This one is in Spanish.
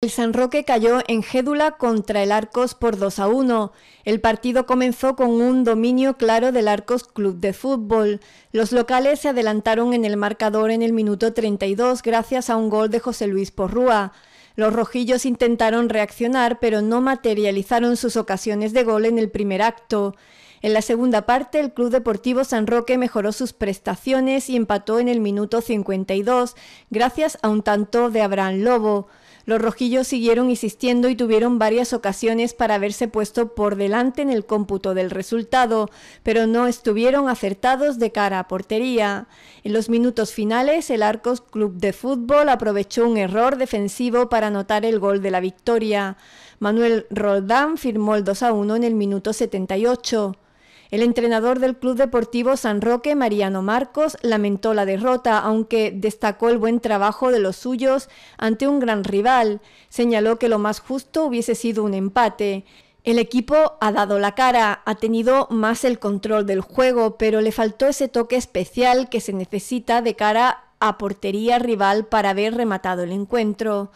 El San Roque cayó en Gédula contra el Arcos por 2 a 1. El partido comenzó con un dominio claro del Arcos Club de Fútbol. Los locales se adelantaron en el marcador en el minuto 32 gracias a un gol de José Luis Porrúa. Los rojillos intentaron reaccionar, pero no materializaron sus ocasiones de gol en el primer acto. En la segunda parte, el Club Deportivo San Roque mejoró sus prestaciones y empató en el minuto 52 gracias a un tanto de Abraham Lobo. Los rojillos siguieron insistiendo y tuvieron varias ocasiones para haberse puesto por delante en el cómputo del resultado, pero no estuvieron acertados de cara a portería. En los minutos finales, el Arcos Club de Fútbol aprovechó un error defensivo para anotar el gol de la victoria. Manuel Roldán firmó el 2 a 1 en el minuto 78. El entrenador del Club Deportivo San Roque, Mariano Marcos, lamentó la derrota, aunque destacó el buen trabajo de los suyos ante un gran rival. Señaló que lo más justo hubiese sido un empate. El equipo ha dado la cara, ha tenido más el control del juego, pero le faltó ese toque especial que se necesita de cara a portería rival para haber rematado el encuentro.